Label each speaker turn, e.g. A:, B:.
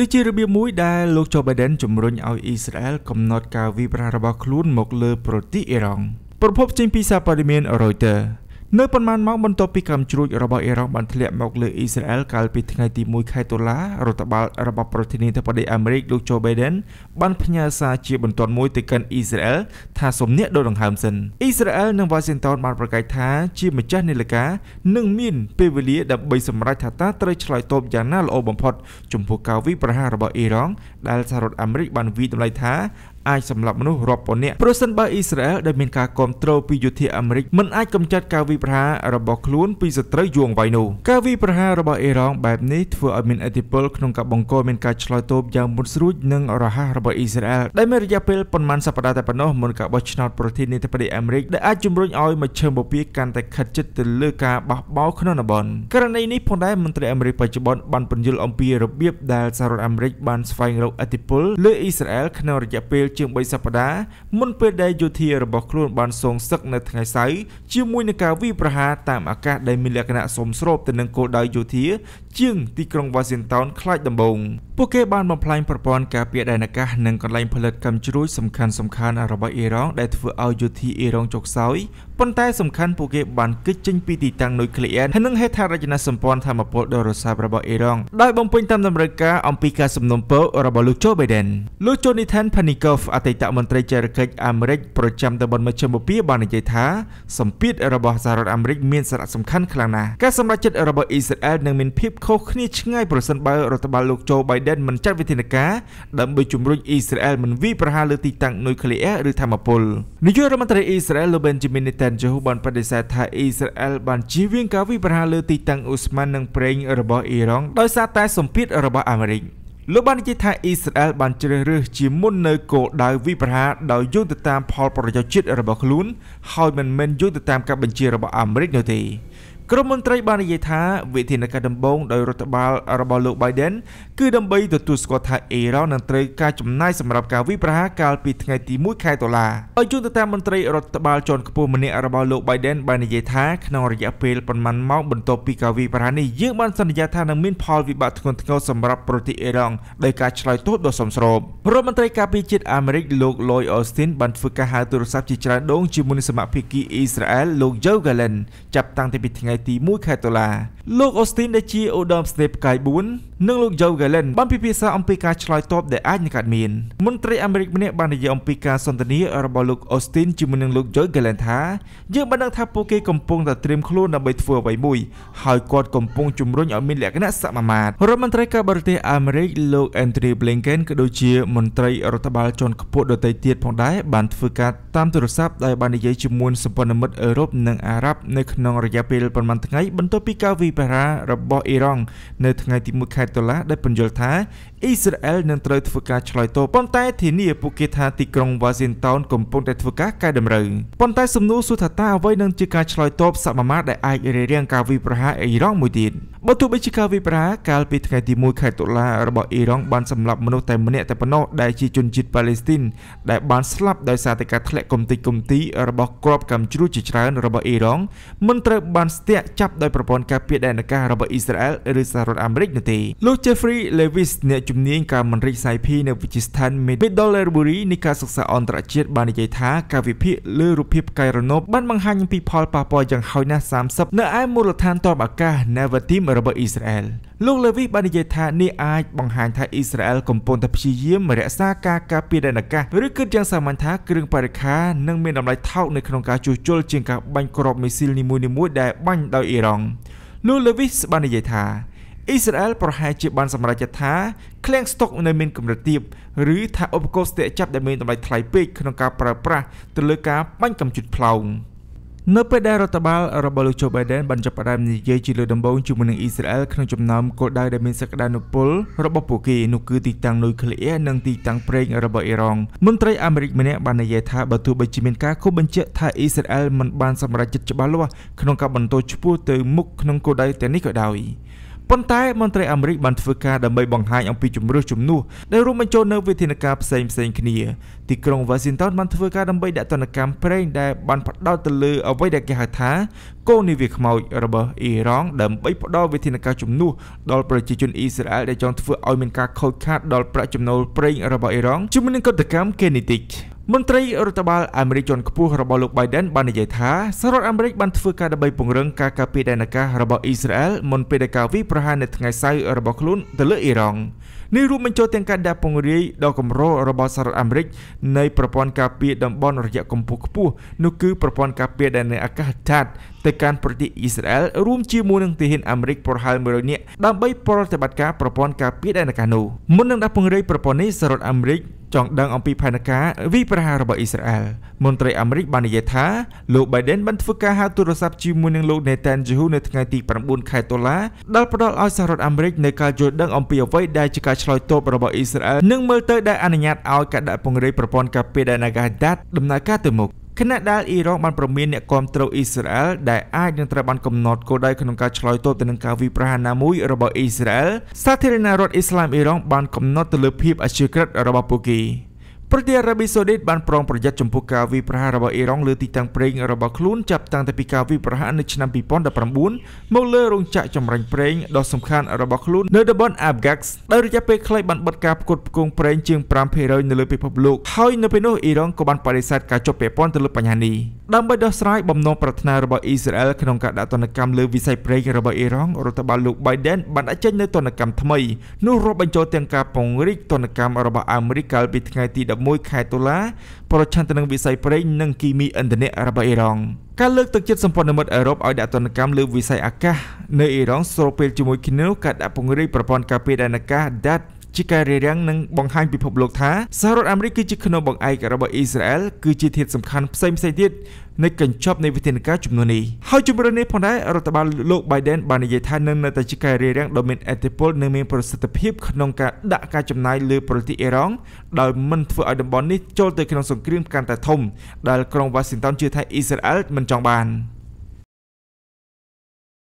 A: នេះជារបៀបមួយដែលលោកโจ Biden ជំរុញឲ្យអ៊ីស្រាអែលកំណត់ការវាយប្រហាររបស់ខ្លួនមកលើប្រទេសអ៊ីរ៉ង់ប្រពន្ធចេញពីសារព័ត៌មាន Reuters នៅប៉ុន្មានម៉ោងបន្ទាប់ពីកម្មជ្រួចរបស់អ៊ីរ៉ង់បានធ្លាក់មកលើអ៊ីស្រាអែលកាលពីថ្ងៃទី1ខែតុលារដ្ឋបាលរបស់ប្រធានាធិបតីអាមេរិកលោកโจ Biden បានផ្ញើសារជាបន្ទាន់មួយទៅកាន់អ៊ីស្រាអែលថាសូមអ្នកដកដង្ហើមសិនអ៊ីស្រាអែលនិង Washington បានប្រកាសថាជាម្ចាស់នាឡិកានិងមានពេលវេលាដើម្បីសម្រេចថាតើត្រូវឆ្លើយតបយ៉ាងណាល្អបំផុតចំពោះការវាយប្រហាររបស់អ៊ីរ៉ង់ដែលសហរដ្ឋអាមេរិកបានវិយតម្លៃថាអាចសម្លាប់មនុស្សរាប់ពាន់នាក់ប្រសិនបើអ៊ីស្រាអែលដែលមានការគ្រប់គ្រងពីយោធាអាមេរិកមិនអាចកម្ចាត់ការវាយប្រហាររបស់ខ្លួនពីសត្រូវយួងវៃនោះ ការវាយប្រហាររបស់អ៊ីរ៉ង់បែបនេះធ្វើឲ្យមានឥទ្ធិពលក្នុងការបង្កមានការឆ្លើយតបយ៉ាងមុតស្រួចនិងរហ័សរបស់អ៊ីស្រាអែលដែលមានរយៈពេលប៉ុន្មានសប្តាហ៍តែប៉ុណ្ណោះមុនការបោះឆ្នោតប្រធានាធិបតីអាមេរិកដែលអាចជំរុញឲ្យមជ្ឈមបពារកាន់តែខិតជិតទៅលើការបះបោរក្នុងតំបន់ករណីនេះផងដែរមន្ត្រីអាមេរិកបច្ចុប្បន្នបានពន្យល់អំពីរបៀបដែលសហរដ្ឋអាមេរិកបានស្វែងរកឥទ្ធិពលលើអ៊ីស្រាអែលក្នុងរយៈពេលជាង3សប្តាហ៍មុនពេលដែលយោធារបស់ខ្លួនបានសងសឹកនៅថ្ងៃសៅរ៍ជាមួយនឹងការវាយប្រហារតាមអាកាសដែលមានលក្ខណៈសមស្របទៅនឹងគោលដៅយោធា ជាងទីក្រុង Washington ខ្លាចដំបងពួកគេបានបំផ្លាញប្រព័ន្ធការពារដែនអាកាសនិងកន្លែងផលិតកម្មជ្រួយសំខាន់ៗរបស់អ៊ីរ៉ង់ដែលធ្វើឲ្យយោធាអ៊ីរ៉ង់ចុកខ្សោយប៉ុន្តែសំខាន់ពួកគេបានគេចចេញពីទីតាំងនុយក្លេអ៊ែរហើយនឹងហេដ្ឋារចនាសម្ព័ន្ធធម្មពលដ៏រសើបរបស់អ៊ីរ៉ង់ដោយបំពេញតាមតម្រូវការអំពីការសំណូមពររបស់លោកជូបៃដិនលោកជូនីថានផានីកូវអតីតមន្ត្រីចរកិច្ចអាមេរិកប្រចាំតំបន់មជ្ឈមបូព៌ាបាននិយាយថាសម្ពាធរបស់សហរដ្ឋអាមេរិកមានសារៈសំខាន់ខ្លាំងណាស់ការសម្រេចចិត្តរបស់អ៊ីស្រាអែលនឹងមានភាពខុសគ្នាឆ្ងាយប្រសិនបើរដ្ឋបាលលោកជូបៃដិនមិនចាត់វិធានការដើម្បីជំរុញអ៊ីស្រាអែលមិនវាយប្រហារលើទីតាំងនុយក្លេអ៊ែរឬធម្មពលនាយករដ្ឋមន្ត្រីអ៊ីស្រាអែលលោក Benjamin Netanyahu ដែនយេហូបានបដិសេធថាអ៊ីស្រាអែលបានជៀសវាងការវាយប្រហារលើទីតាំងអ៊ូស្មាននិងប្រេងរបស់អ៊ីរ៉ង់ដោយសារតែសម្ពាធរបស់អាមេរិកលោកបាននិយាយថាអ៊ីស្រាអែលបានជ្រើសរើសជាមុននៅគោលដៅវិប្រហាដោយយោងទៅតាមផលប្រយោជន៍ជាតិរបស់ខ្លួនហើយមិនមែនយោងទៅតាមការបញ្ជារបស់អាមេរិកនោះទេក្រមមន្ត្រីបាននិយាយថាវិធានការដំបូងដោយរដ្ឋបាលរបស់លោក Biden គឺដើម្បីទទួលស្គាល់ថាអ៊ីរ៉ង់នឹងត្រូវការចំណាយសម្រាប់ការវាយប្រហារកាលពីថ្ងៃទី1ខែតុលាដោយជួនទៅតាមមន្ត្រីរដ្ឋបាលជាន់ខ្ពស់ម្នាក់របស់លោក Biden បាននិយាយថាក្នុងរយៈពេលប្រមាណម៉ោងបន្ទាប់ពីការវាយប្រហារនេះយើងបានសន្យាថានឹងមានផលវិបាកធ្ងន់ធ្ងរសម្រាប់ប្រទេសអ៊ីរ៉ង់ដោយការឆ្លើយតបដ៏សមស្របរដ្ឋមន្ត្រីការពារជាតិអាមេរិកលោក Lloyd Austin បានធ្វើការហៅទូរស័ព្ទជាច្រើនដងជាមួយនឹងសមាភិកីអ៊ីស្រាអែលលោក Joe Gallant ចាប់តាំងពីថ្ងៃទី1ខែតុលាលោកអូស្ទីនដែលជាឧត្តមស្នេហ៍ផ្កាយ4និងលោក Joe Gallen បានពិភាក្សាអំពីការឆ្លើយតបដែលអាចនឹងកើតមានមន្ត្រីអាមេរិកម្នាក់បាននិយាយអំពីការសន្ទនារបស់លោក Austin ជាមួយនឹងលោក Joe Gallen ថាយើងបានដឹងថាពួកគេកំពុងតែត្រៀមខ្លួនដើម្បីធ្វើអ្វីមួយហើយគាត់កំពុងជំរុញឲ្យមានលក្ខណៈសមាមាត្ររដ្ឋមន្ត្រីការបរទេសអាមេរិកលោក Antony Blinken ក៏ដូចជាមន្ត្រីរដ្ឋបាលជាន់ខ្ពស់ដទៃទៀតផងដែរបានធ្វើការតាមទូរស័ព្ទដោយបាននិយាយជាមួយសម្ព័ន្ធមិត្តអឺរ៉ុបនិងអារ៉ាប់នៅក្នុងរយៈពេលប្រហែលថ្ងៃបន្ទាប់ពីការវាយប្រហាររបស់អ៊ីរ៉ង់នៅថ្ងៃទី1ខែដុល្លារដែលពន្យល់ថាអ៊ីស្រាអែលនឹងត្រូវធ្វើការឆ្លើយតបប៉ុន្តែធានាពួកគេថាទីក្រុង Washington កំពុងតែធ្វើការកែតម្រូវប៉ុន្តែសំណួរសួរថាតើអ្វីនឹងជាការឆ្លើយតបសមមាត្រដែលអាចរារាំងការវាយប្រហារអ៊ីរ៉ង់មួយទៀតបើទោះបីជាការវាយប្រហារកាលពីថ្ងៃទី1ខែតុលារបស់អ៊ីរ៉ង់បានសម្លាប់មនុស្សតែម្នាក់តែប៉ុណ្ណោះដែលជាជនជាតិប៉ាឡេស្ទីនដែលបានស្លាប់ដោយសារតែការធ្លាក់គំទីគំទី របស់គ្រាប់កាំជ្រួចជាច្រើន របស់អ៊ីរ៉ង់មិនត្រូវបានស្ទាក់ចាប់ដោយប្រព័ន្ធការពារដែនអាកាសរបស់អ៊ីស្រាអែលឬសហរដ្ឋអាមេរិកនោះទេលោក Jeffrey Lewis អ្នកជំនាញការមិនរិច SIP នៅវិទ្យាស្ថាន Middlebury នៃការសិក្សាអន្តរជាតិបាននិយាយថាការវិភាគលើរូបភាពផ្កាយរណបបានបង្ហាញអំពីផលប៉ះពាល់យ៉ាងហោចណាស់30នៅឯមូលដ្ឋានទ័ពអាកាស Nevatim របស់អ៊ីស្រាអែលលោកលេវីសបាននិយាយថានេះអាចបង្ហាញថាអ៊ីស្រាអែលកំពុងតែព្យាយាមរក្សាការការពារដែនអាកាសឬគិតយ៉ាងសាមញ្ញថាគ្រឿងបរិខានឹងមានតម្លៃថោកនៅក្នុងការជួសជុលជាងការបាញ់គ្រាប់មីស៊ីលនីមួយៗដែលបាញ់ដោយអ៊ីរ៉ង់លោកលេវីសបាននិយាយថាអ៊ីស្រាអែលប្រហែលជាបានសម្រេចថាឃ្លាំងស្តុកនៅមានកម្រិតទាបឬថាឧបករណ៍ស្ទាក់ចាប់ ដែលមានតម្លៃថ្លៃពេកក្នុងការប្រើប្រាស់ទៅលើការបាញ់កាំជិតផ្លោងនៅពេលដែលរដ្ឋបាលរបស់លោកជូបៃដិនបានចាប់ផ្ដើមនិយាយជាលើដំបូងជាមួយនឹងអ៊ីស្រាអែលក្នុងចំណោមគោលដៅដែលមានសក្តានុពល របស់ពួកគេនោះគឺទីតាំងនុយក្លេអ៊ែរនិងទីតាំងប្រេងរបស់អ៊ីរ៉ង់មន្ត្រីអាមេរិកម្នាក់បាននិយាយថាបើទោះបីជាមានការខុសបញ្ជាក់ថាអ៊ីស្រាអែលមិនបានសម្រេចចិត្តច្បាស់លាស់ក្នុងការបន្តឈ្មោះទៅមុខក្នុងគោលដៅទាំងនេះក៏ដោយប៉ុន្តែមន្ត្រីអាមេរិកបានធ្វើការដើម្បីបង្ហាញអំពីជំរឿសជំនួសដែលរួមបញ្ចូលនៅវិធានការផ្សេងផ្សេងគ្នាទីក្រុង Washington បានធ្វើការដើម្បីដាក់ទណ្ឌកម្មប្រេងដែលបានផ្ដោតទៅលើអ្វីដែលគេហៅថាគោលនាវាខ្មោចរបស់អ៊ីរ៉ង់ដើម្បីផ្ដល់វិធានការជំនួសដល់ប្រជាជនអ៊ីស្រាអែលដែលចង់ធ្វើឲ្យមានការខូចខាតដល់ប្រាក់ចំណូលប្រេងរបស់អ៊ីរ៉ង់ជាមួយនឹងកតកម្ម Kinetic មន្ត្រីរដ្ឋបាលអាមេរិកជាន់ខ្ពស់របស់លោក Biden បាននិយាយថាសហរដ្ឋអាមេរិកបានធ្វើការដើម្បីពង្រឹងការការពារដែនអាកាសរបស់អ៊ីស្រាអែលមុនពេលដែលការវាយប្រហារនៅថ្ងៃសៅរ៍របស់ខ្លួនទៅលើអ៊ីរ៉ង់។នេះរួមបញ្ចូលទាំងការដាក់ពង្រាយដល់គម្រោរបស់សហរដ្ឋអាមេរិកនៃប្រព័ន្ធការពារតំបន់រយៈកម្ពស់ខ្ពស់នោះគឺប្រព័ន្ធការពារដែនអាកាសធាតុទៅកាន់ប្រទេសអ៊ីស្រាអែលរួមជាមួយនឹងទាហានអាមេរិកប្រហែល100នាក់ដើម្បីប្រតិបត្តិការប្រព័ន្ធការពារដែនអាកាសនោះមុននឹងដាក់ពង្រាយប្រព័ន្ធនេះសហរដ្ឋអាមេរិកចង់ដឹងអំពីផែនការវិប្រហាររបស់អ៊ីស្រាអែលមន្ត្រីអាមេរិកបាននិយាយថាលោក Biden បានធ្វើការហៅទូរស័ព្ទជាមួយនឹងលោក Netanyahu នៅថ្ងៃទី9ខែតុលាដែលផ្ដល់ឲ្យសហរដ្ឋអាមេរិកនៅការយល់ដឹងអំពីអ្វីដែលជាការឆ្លើយតបរបស់អ៊ីស្រាអែលនិងមើលទៅដែលអនុញ្ញាតឲ្យការដាក់ពង្រាយប្រព័ន្ធការពារដែនអាកាសដាតដំណើរការទៅមុខខណៈដែលអ៊ីរ៉ង់បានប្រមានអ្នកគាំទ្រអ៊ីស្រាអែលដែលអាចនឹងត្រូវបានកំណត់គោលដៅក្នុងការឆ្លើយតបទៅនឹងការវាយប្រហារណាមួយរបស់អ៊ីស្រាអែលសាធារណរដ្ឋអ៊ីស្លាមអ៊ីរ៉ង់បានកំណត់ទៅលើភាពអជាក្រិតរបស់ពួកគេ។ប្រទេសអារ៉ាប៊ីសាអូឌីតបានប្រុងប្រយ័ត្នចំពោះការវាយប្រហាររបស់អ៊ីរ៉ង់លើទីតាំងប្រេងរបស់ខ្លួនចាប់តាំងពីការវាយប្រហារនៅឆ្នាំ2019មកលើរោងចក្រចម្រាញ់ប្រេងដ៏សំខាន់របស់ខ្លួននៅតំបន់ Abgax ដោយរយៈពេលខ្លីបានបិទការផ្គត់ផ្គង់ប្រេងជាង5%នៅលើពិភពលោកហើយនៅពេលនោះអ៊ីរ៉ង់ក៏បានបដិសេធការចុះពាក់ព័ន្ធទៅលើបញ្ហានេះ។ដើម្បីដោះស្រាយបំណងប្រាថ្នារបស់អ៊ីស្រាអែលក្នុងការដាក់ទណ្ឌកម្មលើវិស័យប្រេងរបស់អ៊ីរ៉ង់រដ្ឋបាលលោក Biden បានដាក់ចេញនូវទណ្ឌកម្មថ្មីនោះរាប់បញ្ចូលទាំងការពង្រីកទណ្ឌកម្មរបស់អាមេរិកកាលពីថ្ងៃទី11ខែតុលាប្រឆាំងទៅនឹងវិស័យប្រេងនិងគីមីឥន្ធនៈរបស់អ៊ីរ៉ង់ការលើកទឹកចិត្តសម្ព័ន្ធមិត្តអឺរ៉ុបឲ្យដាក់ទណ្ឌកម្មលើវិស័យអាកាសនៅអ៊ីរ៉ង់ស្របពេលជាមួយគ្នានោះការដាក់ពង្រីកប្រព័ន្ធការពារដែនអាកាស DART ជាការរារាំងនិងបង្ហាញពិភពលោកថាសហរដ្ឋអាមេរិកគឺជាខ្នងបង្អែករបស់អ៊ីស្រាអែលគឺជាធាតុសំខាន់ផ្សេងៗទៀតនៃកញ្ចប់នៃវិធានការជំនួននេះហើយជំរឿននេះផងដែររដ្ឋបាលលោក Biden បាននិយាយថានឹងនៅតែជាការរារាំងដ៏មានអធិពលនិងមានប្រសិទ្ធភាពក្នុងការដាក់ការចំណាយលើប្រទេសអ៊ីរ៉ង់ដោយមិនធ្វើឲ្យតំបន់នេះចូលទៅក្នុងសង្គ្រាមកាន់តែធំដែលក្រុង Washington ជឿថាអ៊ីស្រាអែលមិនចង់បាន។